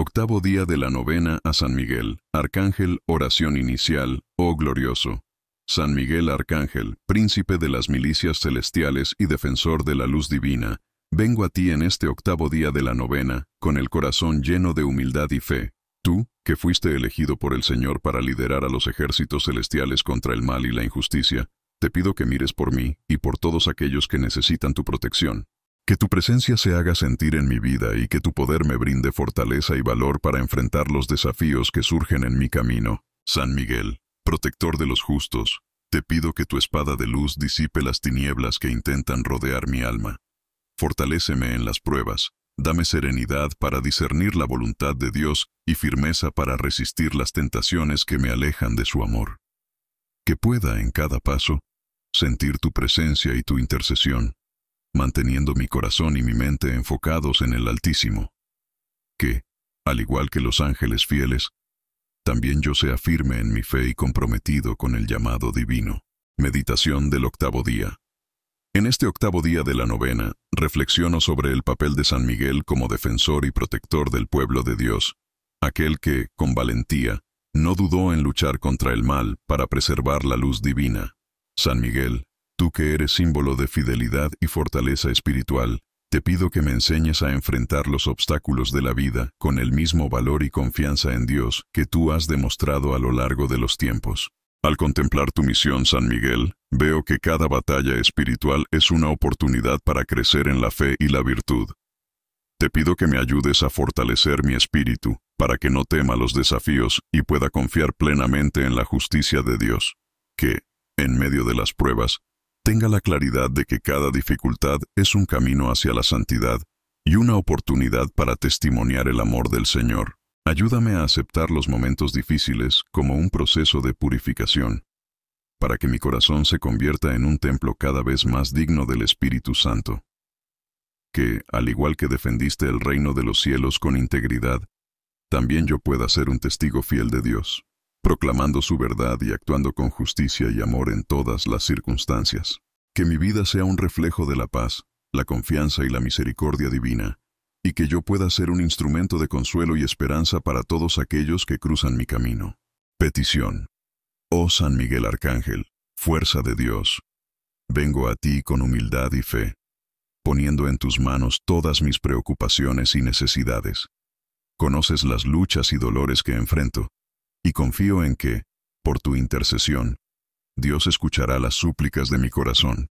Octavo día de la novena a San Miguel, Arcángel, oración inicial, oh glorioso. San Miguel Arcángel, príncipe de las milicias celestiales y defensor de la luz divina, vengo a ti en este octavo día de la novena, con el corazón lleno de humildad y fe. Tú, que fuiste elegido por el Señor para liderar a los ejércitos celestiales contra el mal y la injusticia, te pido que mires por mí y por todos aquellos que necesitan tu protección. Que tu presencia se haga sentir en mi vida y que tu poder me brinde fortaleza y valor para enfrentar los desafíos que surgen en mi camino. San Miguel, protector de los justos, te pido que tu espada de luz disipe las tinieblas que intentan rodear mi alma. Fortaléceme en las pruebas, dame serenidad para discernir la voluntad de Dios y firmeza para resistir las tentaciones que me alejan de su amor. Que pueda en cada paso sentir tu presencia y tu intercesión manteniendo mi corazón y mi mente enfocados en el Altísimo, que, al igual que los ángeles fieles, también yo sea firme en mi fe y comprometido con el llamado divino. Meditación del octavo día. En este octavo día de la novena, reflexiono sobre el papel de San Miguel como defensor y protector del pueblo de Dios, aquel que, con valentía, no dudó en luchar contra el mal para preservar la luz divina. San Miguel, Tú que eres símbolo de fidelidad y fortaleza espiritual, te pido que me enseñes a enfrentar los obstáculos de la vida con el mismo valor y confianza en Dios que tú has demostrado a lo largo de los tiempos. Al contemplar tu misión, San Miguel, veo que cada batalla espiritual es una oportunidad para crecer en la fe y la virtud. Te pido que me ayudes a fortalecer mi espíritu, para que no tema los desafíos y pueda confiar plenamente en la justicia de Dios, que, en medio de las pruebas, tenga la claridad de que cada dificultad es un camino hacia la santidad y una oportunidad para testimoniar el amor del Señor. Ayúdame a aceptar los momentos difíciles como un proceso de purificación, para que mi corazón se convierta en un templo cada vez más digno del Espíritu Santo. Que, al igual que defendiste el reino de los cielos con integridad, también yo pueda ser un testigo fiel de Dios proclamando su verdad y actuando con justicia y amor en todas las circunstancias. Que mi vida sea un reflejo de la paz, la confianza y la misericordia divina, y que yo pueda ser un instrumento de consuelo y esperanza para todos aquellos que cruzan mi camino. Petición. Oh San Miguel Arcángel, fuerza de Dios, vengo a ti con humildad y fe, poniendo en tus manos todas mis preocupaciones y necesidades. Conoces las luchas y dolores que enfrento, y confío en que, por tu intercesión, Dios escuchará las súplicas de mi corazón.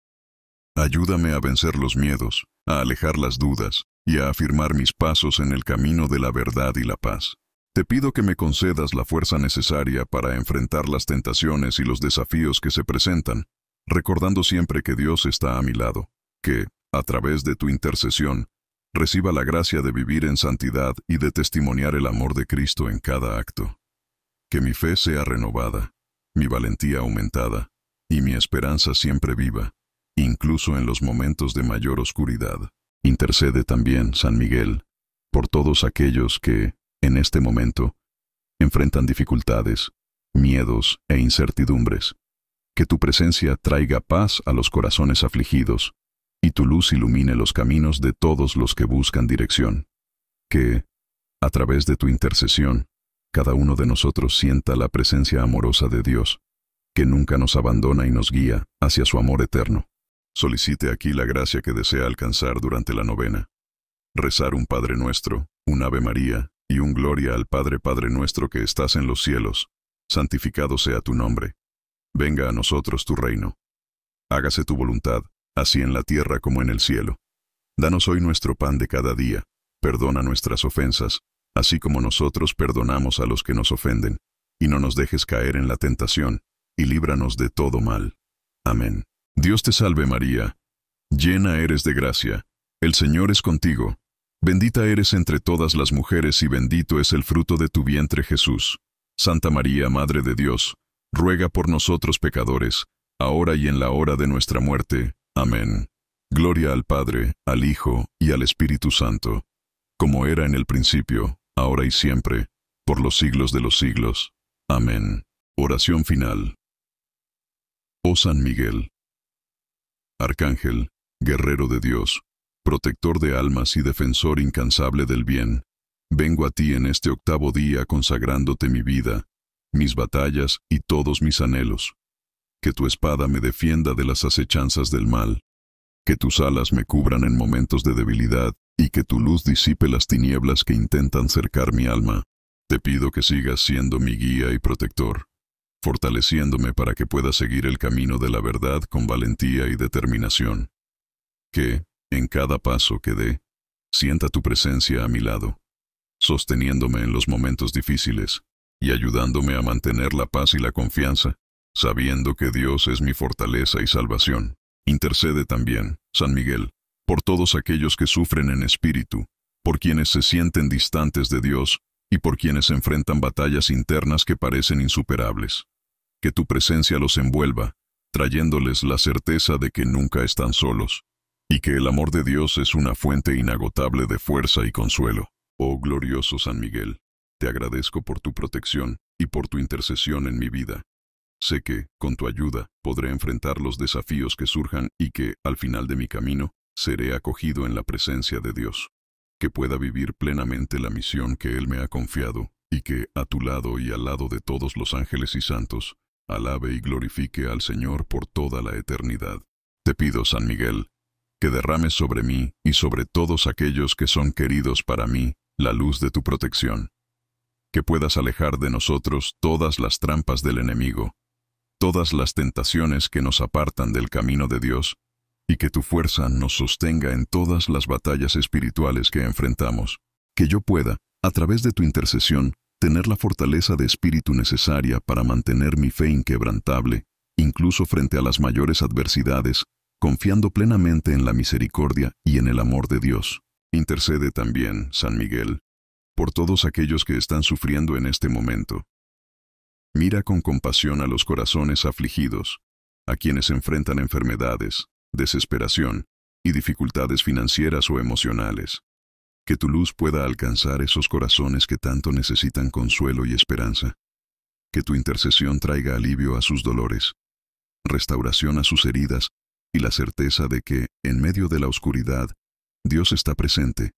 Ayúdame a vencer los miedos, a alejar las dudas y a afirmar mis pasos en el camino de la verdad y la paz. Te pido que me concedas la fuerza necesaria para enfrentar las tentaciones y los desafíos que se presentan, recordando siempre que Dios está a mi lado, que, a través de tu intercesión, reciba la gracia de vivir en santidad y de testimoniar el amor de Cristo en cada acto. Que mi fe sea renovada, mi valentía aumentada y mi esperanza siempre viva, incluso en los momentos de mayor oscuridad. Intercede también, San Miguel, por todos aquellos que, en este momento, enfrentan dificultades, miedos e incertidumbres. Que tu presencia traiga paz a los corazones afligidos y tu luz ilumine los caminos de todos los que buscan dirección. Que, a través de tu intercesión, cada uno de nosotros sienta la presencia amorosa de Dios, que nunca nos abandona y nos guía hacia su amor eterno. Solicite aquí la gracia que desea alcanzar durante la novena. Rezar un Padre Nuestro, un Ave María y un Gloria al Padre Padre Nuestro que estás en los cielos, santificado sea tu nombre. Venga a nosotros tu reino. Hágase tu voluntad, así en la tierra como en el cielo. Danos hoy nuestro pan de cada día. Perdona nuestras ofensas, así como nosotros perdonamos a los que nos ofenden, y no nos dejes caer en la tentación, y líbranos de todo mal. Amén. Dios te salve María, llena eres de gracia, el Señor es contigo, bendita eres entre todas las mujeres y bendito es el fruto de tu vientre Jesús. Santa María, Madre de Dios, ruega por nosotros pecadores, ahora y en la hora de nuestra muerte. Amén. Gloria al Padre, al Hijo y al Espíritu Santo, como era en el principio, ahora y siempre, por los siglos de los siglos. Amén. Oración final. Oh San Miguel, Arcángel, guerrero de Dios, protector de almas y defensor incansable del bien, vengo a ti en este octavo día consagrándote mi vida, mis batallas y todos mis anhelos. Que tu espada me defienda de las acechanzas del mal, que tus alas me cubran en momentos de debilidad y que tu luz disipe las tinieblas que intentan cercar mi alma. Te pido que sigas siendo mi guía y protector, fortaleciéndome para que pueda seguir el camino de la verdad con valentía y determinación. Que, en cada paso que dé, sienta tu presencia a mi lado, sosteniéndome en los momentos difíciles y ayudándome a mantener la paz y la confianza, sabiendo que Dios es mi fortaleza y salvación. Intercede también, San Miguel, por todos aquellos que sufren en espíritu, por quienes se sienten distantes de Dios y por quienes enfrentan batallas internas que parecen insuperables. Que tu presencia los envuelva, trayéndoles la certeza de que nunca están solos, y que el amor de Dios es una fuente inagotable de fuerza y consuelo. Oh glorioso San Miguel, te agradezco por tu protección y por tu intercesión en mi vida. Sé que, con tu ayuda, podré enfrentar los desafíos que surjan y que, al final de mi camino, seré acogido en la presencia de Dios, que pueda vivir plenamente la misión que Él me ha confiado y que, a tu lado y al lado de todos los ángeles y santos, alabe y glorifique al Señor por toda la eternidad. Te pido, San Miguel, que derrames sobre mí y sobre todos aquellos que son queridos para mí la luz de tu protección, que puedas alejar de nosotros todas las trampas del enemigo, todas las tentaciones que nos apartan del camino de Dios y que tu fuerza nos sostenga en todas las batallas espirituales que enfrentamos. Que yo pueda, a través de tu intercesión, tener la fortaleza de espíritu necesaria para mantener mi fe inquebrantable, incluso frente a las mayores adversidades, confiando plenamente en la misericordia y en el amor de Dios. Intercede también, San Miguel, por todos aquellos que están sufriendo en este momento. Mira con compasión a los corazones afligidos, a quienes enfrentan enfermedades, desesperación y dificultades financieras o emocionales. Que tu luz pueda alcanzar esos corazones que tanto necesitan consuelo y esperanza. Que tu intercesión traiga alivio a sus dolores, restauración a sus heridas y la certeza de que, en medio de la oscuridad, Dios está presente,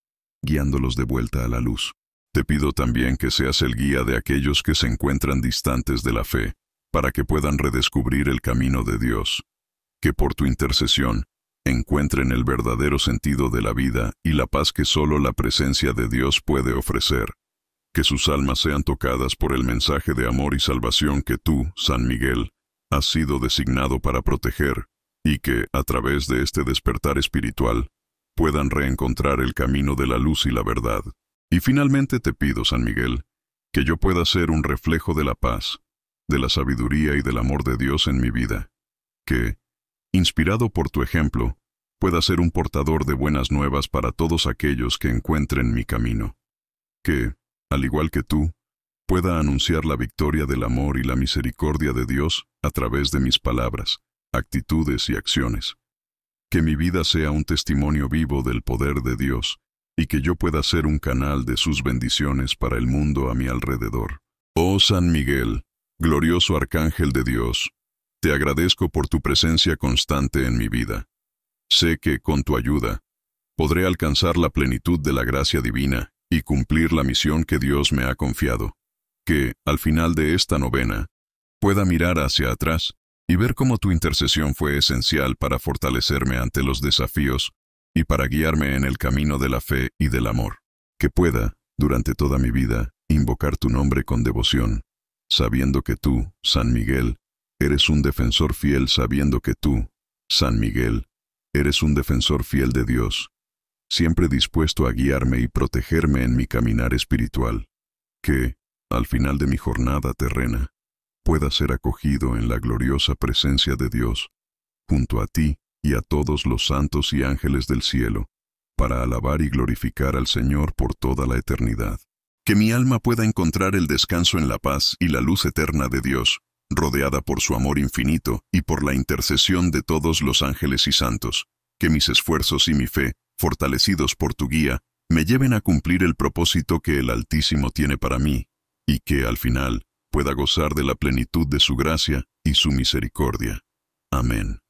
guiándolos de vuelta a la luz. Te pido también que seas el guía de aquellos que se encuentran distantes de la fe, para que puedan redescubrir el camino de Dios que por tu intercesión encuentren el verdadero sentido de la vida y la paz que solo la presencia de Dios puede ofrecer. Que sus almas sean tocadas por el mensaje de amor y salvación que tú, San Miguel, has sido designado para proteger, y que, a través de este despertar espiritual, puedan reencontrar el camino de la luz y la verdad. Y finalmente te pido, San Miguel, que yo pueda ser un reflejo de la paz, de la sabiduría y del amor de Dios en mi vida, que, inspirado por tu ejemplo, pueda ser un portador de buenas nuevas para todos aquellos que encuentren mi camino. Que, al igual que tú, pueda anunciar la victoria del amor y la misericordia de Dios a través de mis palabras, actitudes y acciones. Que mi vida sea un testimonio vivo del poder de Dios y que yo pueda ser un canal de sus bendiciones para el mundo a mi alrededor. Oh San Miguel, glorioso arcángel de Dios, te agradezco por tu presencia constante en mi vida. Sé que, con tu ayuda, podré alcanzar la plenitud de la gracia divina y cumplir la misión que Dios me ha confiado. Que, al final de esta novena, pueda mirar hacia atrás y ver cómo tu intercesión fue esencial para fortalecerme ante los desafíos y para guiarme en el camino de la fe y del amor. Que pueda, durante toda mi vida, invocar tu nombre con devoción, sabiendo que tú, San Miguel, Eres un defensor fiel sabiendo que tú, San Miguel, eres un defensor fiel de Dios, siempre dispuesto a guiarme y protegerme en mi caminar espiritual, que, al final de mi jornada terrena, pueda ser acogido en la gloriosa presencia de Dios, junto a ti y a todos los santos y ángeles del cielo, para alabar y glorificar al Señor por toda la eternidad. Que mi alma pueda encontrar el descanso en la paz y la luz eterna de Dios, rodeada por su amor infinito y por la intercesión de todos los ángeles y santos, que mis esfuerzos y mi fe, fortalecidos por tu guía, me lleven a cumplir el propósito que el Altísimo tiene para mí, y que, al final, pueda gozar de la plenitud de su gracia y su misericordia. Amén.